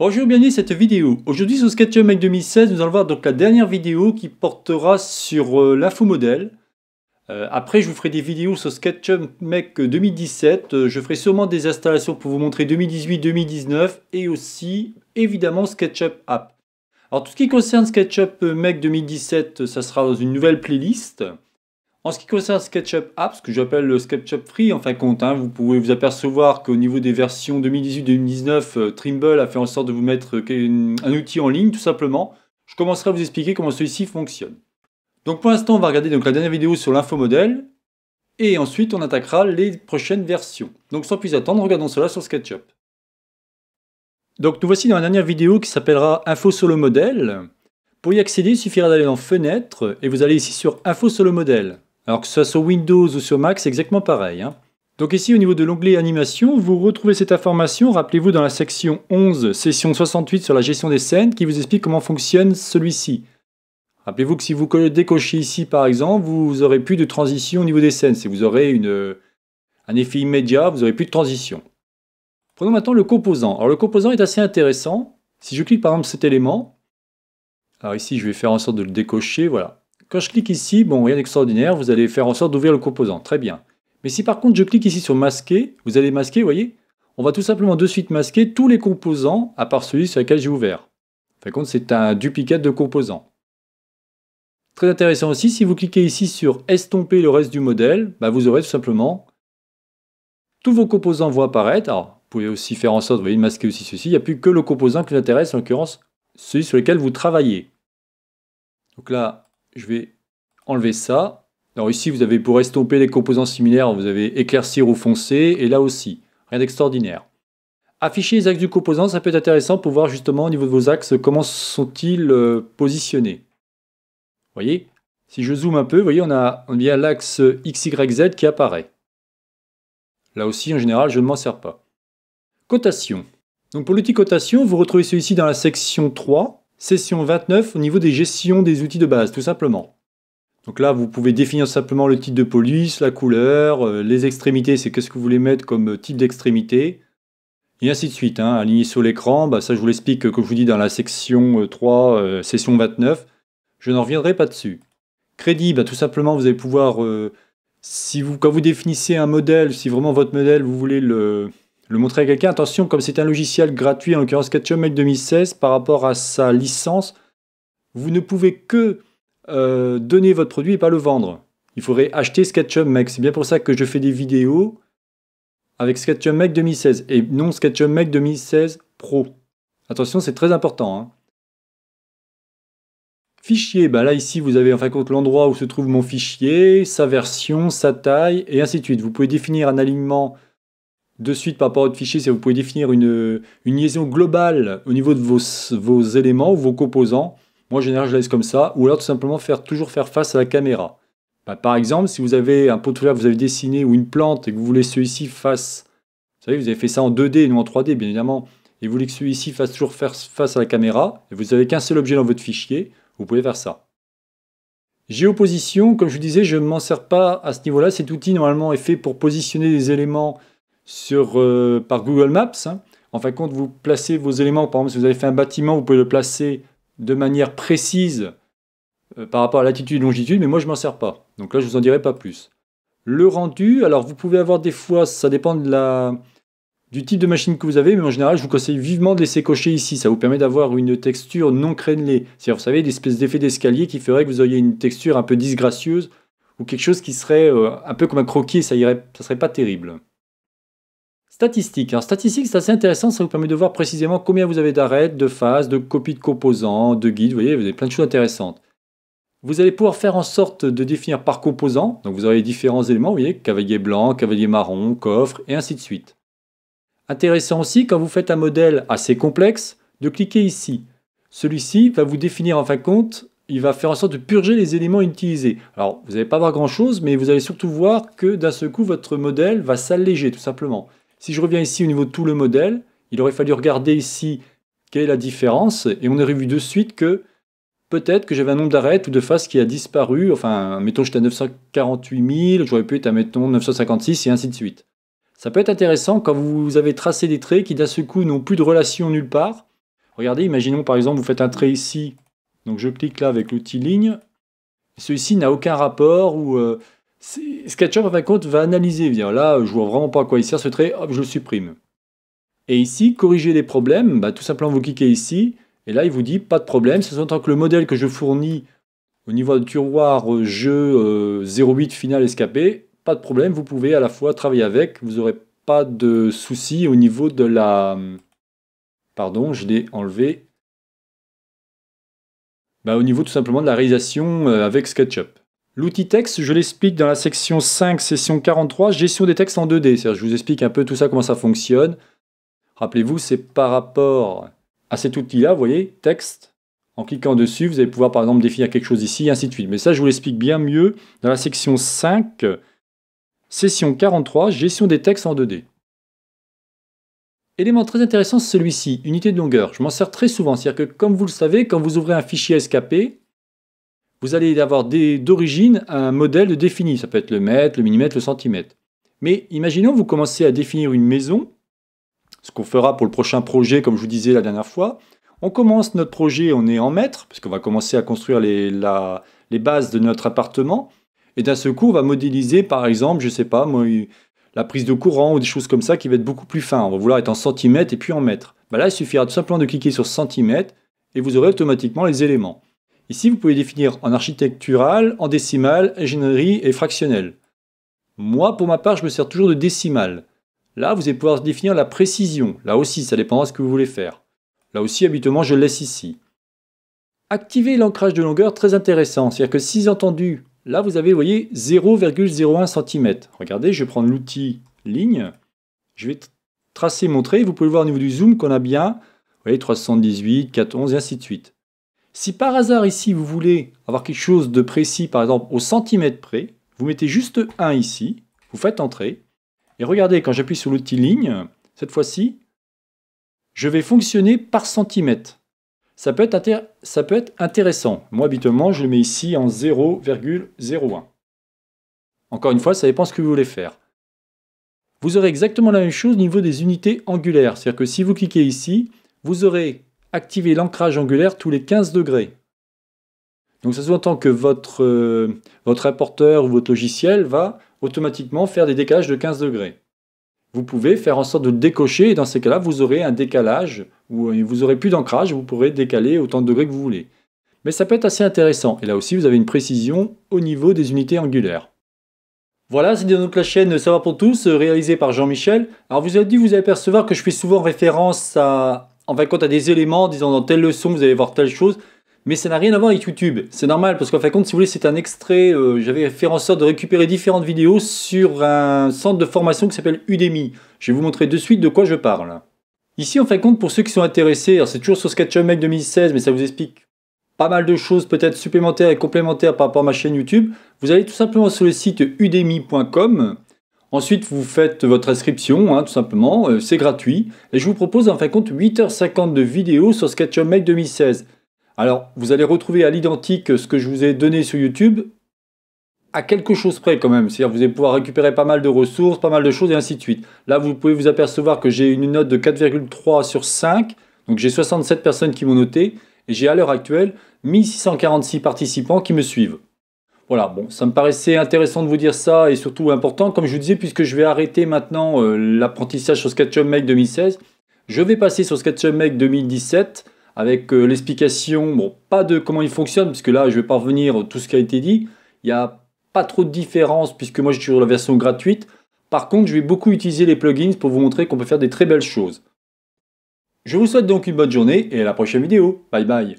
Bonjour, bienvenue à cette vidéo. Aujourd'hui sur SketchUp 2016, nous allons voir donc la dernière vidéo qui portera sur euh, l'info modèle. Euh, après, je vous ferai des vidéos sur SketchUp 2017. Euh, je ferai sûrement des installations pour vous montrer 2018-2019 et aussi, évidemment, SketchUp App. Alors, tout ce qui concerne SketchUp Mec 2017, ça sera dans une nouvelle playlist. En ce qui concerne SketchUp Apps, que j'appelle le SketchUp Free, en fin de compte, hein, vous pouvez vous apercevoir qu'au niveau des versions 2018-2019, euh, Trimble a fait en sorte de vous mettre euh, un outil en ligne, tout simplement. Je commencerai à vous expliquer comment celui-ci fonctionne. Donc pour l'instant, on va regarder donc, la dernière vidéo sur l'info modèle. et ensuite on attaquera les prochaines versions. Donc sans plus attendre, regardons cela sur SketchUp. Donc nous voici dans la dernière vidéo qui s'appellera Info sur le Modèle. Pour y accéder, il suffira d'aller dans Fenêtre, et vous allez ici sur Info sur le Modèle. Alors que ce soit sur Windows ou sur Mac, c'est exactement pareil. Hein. Donc ici, au niveau de l'onglet Animation, vous retrouvez cette information, rappelez-vous, dans la section 11, session 68 sur la gestion des scènes, qui vous explique comment fonctionne celui-ci. Rappelez-vous que si vous décochez ici, par exemple, vous aurez plus de transition au niveau des scènes. Si vous aurez un effet immédiat, vous aurez plus de transition. Prenons maintenant le composant. Alors le composant est assez intéressant. Si je clique par exemple cet élément, alors ici je vais faire en sorte de le décocher, voilà. Quand je clique ici, bon, rien d'extraordinaire, vous allez faire en sorte d'ouvrir le composant. Très bien. Mais si par contre je clique ici sur masquer, vous allez masquer, vous voyez, on va tout simplement de suite masquer tous les composants à part celui sur lequel j'ai ouvert. Par contre, c'est un duplicate de composants. Très intéressant aussi, si vous cliquez ici sur estomper le reste du modèle, bah, vous aurez tout simplement tous vos composants vont apparaître. Alors, vous pouvez aussi faire en sorte, vous voyez, de masquer aussi ceci. Il n'y a plus que le composant qui vous intéresse, en l'occurrence celui sur lequel vous travaillez. Donc là, je vais enlever ça. Alors ici, vous avez pour estomper les composants similaires, vous avez éclaircir ou foncer, et là aussi, rien d'extraordinaire. Afficher les axes du composant, ça peut être intéressant pour voir justement au niveau de vos axes comment sont-ils euh, positionnés. Vous voyez Si je zoome un peu, vous voyez, on a, on l'axe XYZ qui apparaît. Là aussi, en général, je ne m'en sers pas. Cotation. Donc pour l'outil cotation, vous retrouvez celui-ci dans la section 3, Session 29 au niveau des gestions des outils de base, tout simplement. Donc là, vous pouvez définir simplement le type de police, la couleur, euh, les extrémités, c'est qu'est-ce que vous voulez mettre comme euh, type d'extrémité, et ainsi de suite. Hein. Aligné sur l'écran, bah ça je vous l'explique, euh, comme je vous dis, dans la section 3, session 29. Je n'en reviendrai pas dessus. Crédit, bah, tout simplement, vous allez pouvoir, si vous, quand vous définissez un modèle, si vraiment votre modèle, vous voulez le, le montrer à quelqu'un. Attention, comme c'est un logiciel gratuit, en l'occurrence SketchUp 2016, par rapport à sa licence, vous ne pouvez que euh, donner votre produit et pas le vendre. Il faudrait acheter Sketchum Mac. C'est bien pour ça que je fais des vidéos avec SketchUp 2016 et non SketchUp 2016 Pro. Attention, c'est très important. Hein. Fichier, bah là ici vous avez en fin de compte l'endroit où se trouve mon fichier, sa version, sa taille et ainsi de suite. Vous pouvez définir un alignement de suite par rapport à votre fichier, vous pouvez définir une, liaison globale au niveau de vos, éléments ou vos composants. Moi, en général, je laisse comme ça. Ou alors, tout simplement, faire, toujours faire face à la caméra. Bah, par exemple, si vous avez un pot de fleurs que vous avez dessiné ou une plante et que vous voulez celui-ci face... Vous savez, vous avez fait ça en 2D et non en 3D, bien évidemment. Et vous voulez que celui-ci fasse toujours face à la caméra. Et vous n'avez qu'un seul objet dans votre fichier. Vous pouvez faire ça. Géoposition, comme je vous disais, je ne m'en sers pas à ce niveau-là. Cet outil, normalement, est fait pour positionner des éléments sur, euh, par Google Maps. Hein. En fin de compte, vous placez vos éléments. Par exemple, si vous avez fait un bâtiment, vous pouvez le placer de manière précise euh, par rapport à latitude et longitude, mais moi, je m'en sers pas. Donc là, je vous en dirai pas plus. Le rendu, alors vous pouvez avoir des fois, ça dépend de du type de machine que vous avez, mais en général, je vous conseille vivement de laisser cocher ici. Ça vous permet d'avoir une texture non crénelée. C'est-à-dire, vous savez, des espèces d'effets d'escalier qui feraient que vous auriez une texture un peu disgracieuse ou quelque chose qui serait euh, un peu comme un croquis, ça irait, ça serait pas terrible. Statistiques. Alors, statistiques, c'est assez intéressant. Ça vous permet de voir précisément combien vous avez d'arêtes, de phases, de copies de composants, de guides. Vous voyez, vous avez plein de choses intéressantes. Vous allez pouvoir faire en sorte de définir par composant. Donc, vous avez différents éléments. Vous voyez, cavalier blanc, cavalier marron, coffre, et ainsi de suite. Intéressant aussi, quand vous faites un modèle assez complexe, de cliquer ici. Celui-ci va vous définir en fin de compte il va faire en sorte de purger les éléments utilisés. Alors, vous n'allez pas voir grand-chose, mais vous allez surtout voir que d'un seul coup, votre modèle va s'alléger, tout simplement. Si je reviens ici au niveau de tout le modèle, il aurait fallu regarder ici quelle est la différence, et on aurait vu de suite que peut-être que j'avais un nombre d'arêtes ou de faces qui a disparu, enfin, mettons j'étais à 948 000, j'aurais pu être à, mettons, 956, et ainsi de suite. Ça peut être intéressant quand vous avez tracé des traits qui d'un seul coup n'ont plus de relation nulle part. Regardez, imaginons par exemple, vous faites un trait ici, donc je clique là avec l'outil ligne, celui-ci n'a aucun rapport ou euh, SketchUp, en compte, va analyser, là, je vois vraiment pas à quoi il sert ce trait, hop, je le supprime. Et ici, corriger les problèmes, bah, tout simplement vous cliquez ici, et là, il vous dit pas de problème, c'est tant que le modèle que je fournis au niveau du tiroir euh, jeu 08 euh, final escapé, pas de problème, vous pouvez à la fois travailler avec, vous n'aurez pas de soucis au niveau de la... Pardon, je l'ai enlevé. Bah, au niveau tout simplement de la réalisation euh, avec SketchUp. L'outil texte, je l'explique dans la section 5, session 43, gestion des textes en 2 d je vous explique un peu tout ça, comment ça fonctionne. Rappelez-vous, c'est par rapport à cet outil-là, vous voyez, texte. En cliquant dessus, vous allez pouvoir par exemple définir quelque chose ici, ainsi de suite. Mais ça, je vous l'explique bien mieux dans la section 5, session 43, gestion des textes en 2D. Élément très intéressant, c'est celui-ci, unité de longueur. Je m'en sers très souvent, c'est-à-dire que comme vous le savez, quand vous ouvrez un fichier SKP, vous allez avoir d'origine un modèle de défini. Ça peut être le mètre, le millimètre, le centimètre. Mais imaginons, vous commencez à définir une maison, ce qu'on fera pour le prochain projet, comme je vous disais la dernière fois. On commence notre projet, on est en mètre, puisqu'on va commencer à construire les, bases de notre appartement. Et d'un seul coup, on va modéliser, par exemple, je ne sais pas, moi, la prise de courant ou des choses comme ça qui va être beaucoup plus fin. On va vouloir être en centimètres et puis en mètres. Ben là, il suffira tout simplement de cliquer sur centimètres et vous aurez automatiquement les éléments. Ici, vous pouvez définir en architectural, en décimal, ingénierie et fractionnel. Moi, pour ma part, je me sers toujours de décimal. Là, vous allez pouvoir définir la précision. Là aussi, ça dépendra de ce que vous voulez faire. Là aussi, habituellement, je le laisse ici. Activer l'ancrage de longueur, très intéressant. C'est-à-dire que si entendu, là, vous avez, vous voyez, 0,01 cm. Regardez, je vais prendre l'outil ligne. Je vais tracer montrer. Vous pouvez voir au niveau du zoom qu'on a bien, vous voyez, 318, 411 et ainsi de suite. Si par hasard ici vous voulez avoir quelque chose de précis, par exemple au centimètre près, vous mettez juste 1 ici, vous faites entrer, et regardez quand j'appuie sur l'outil ligne, cette fois-ci, je vais fonctionner par centimètre. Ça peut, être intéressant. Moi, habituellement, je le mets ici en 0,01. Encore une fois, ça dépend ce que vous voulez faire. Vous aurez exactement la même chose au niveau des unités angulaires. C'est-à-dire que si vous cliquez ici, vous aurez activer l'ancrage angulaire tous les 15 degrés. Donc ça se entend que votre, euh, votre rapporteur ou votre logiciel va automatiquement faire des décalages de 15 degrés. Vous pouvez faire en sorte de le décocher et dans ces cas-là, vous aurez un décalage ou euh, vous n'aurez plus d'ancrage, vous pourrez décaler autant de degrés que vous voulez. Mais ça peut être assez intéressant et là aussi vous avez une précision au niveau des unités angulaires. Voilà, c'est donc la chaîne Savoir pour tous euh, réalisée par Jean-Michel. Alors vous avez dit, vous allez percevoir que je fais souvent référence à fin de compte, à des éléments, disons, dans telle leçon, vous allez voir telle chose, mais ça n'a rien à voir avec YouTube. C'est normal, parce qu'en fin de compte, si vous voulez, c'est un extrait. Euh, j'avais fait en sorte de récupérer différentes vidéos sur un centre de formation qui s'appelle Udemy. Je vais vous montrer de suite de quoi je parle. Ici, en fin de compte, pour ceux qui sont intéressés, c'est toujours sur SketchUp 2016, mais ça vous explique pas mal de choses peut-être supplémentaires et complémentaires par rapport à ma chaîne YouTube. Vous allez tout simplement sur le site udemy.com Ensuite, vous faites votre inscription, hein, tout simplement, euh, c'est gratuit. Et je vous propose en fin de compte 8h50 de vidéos sur SketchUp Make 2016. Alors, vous allez retrouver à l'identique ce que je vous ai donné sur YouTube, à quelque chose près quand même. C'est-à-dire, vous allez pouvoir récupérer pas mal de ressources, pas mal de choses, et ainsi de suite. Là, vous pouvez vous apercevoir que j'ai une note de 4,3 sur 5. Donc, j'ai 67 personnes qui m'ont noté. Et j'ai à l'heure actuelle 1646 participants qui me suivent. Voilà, bon, ça me paraissait intéressant de vous dire ça et surtout important, comme je vous disais, puisque je vais arrêter maintenant euh, l'apprentissage sur SketchUp Make 2016. Je vais passer sur SketchUp Make 2017 avec euh, l'explication, bon, pas de comment il fonctionne, puisque là, je vais pas revenir tout ce qui a été dit. Il n'y a pas trop de différence, puisque moi, je suis la version gratuite. Par contre, je vais beaucoup utiliser les plugins pour vous montrer qu'on peut faire des très belles choses. Je vous souhaite donc une bonne journée et à la prochaine vidéo. Bye bye